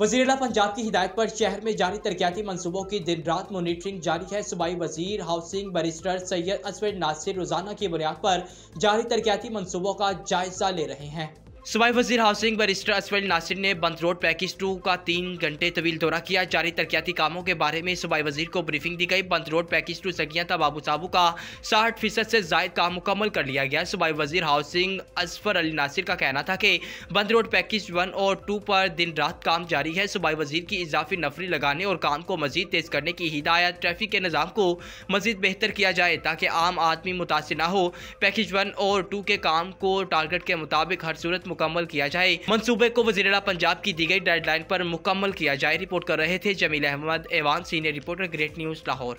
वजीर पंजाब की हिदायत पर शहर में जारी तरक्याती मनसूबों की दिन रात मोनिटरिंग जारी है सूबाई वजीर हाउसिंग बैरिस्टर सैयद असवर नासिर रोजाना की बुनियाद पर जारी तरक्याती मनसूबों का जायजा ले रहे हैं सुबह वजीर हाउसिंग बरिस्टर असफल नासिर ने बंद रोड पैकेज टू का तीन घंटे तवील दौरा किया जारी तरक्याती कामों के बारे में सुबह वजीर को ब्रीफिंग दी गई बंद रोड पैकेज टू सगिया था बाबू साबू का साठ फीसद से जायद काम मुकम्मल कर लिया गया सुबह वजीर हाउसिंग असफर अली नासिर का कहना था कि बंद रोड पैकेज वन और टू पर दिन रात काम जारी है सुबह वजीर की इजाफी नफरी लगाने और काम को मजीद तेज़ करने की हिदायत ट्रैफिक के निज़ाम को मजीद बेहतर किया जाए ताकि आम आदमी मुतासर न हो पैकेज वन और टू के काम को टारगेट के मुताबिक हर सूरत मुकम्मल किया जाए मनसूबे को वजीर पंजाब की दी गई डेडलाइन पर मुकम्मल किया जाए रिपोर्ट कर रहे थे जमील अहमद एवान senior reporter great news Lahore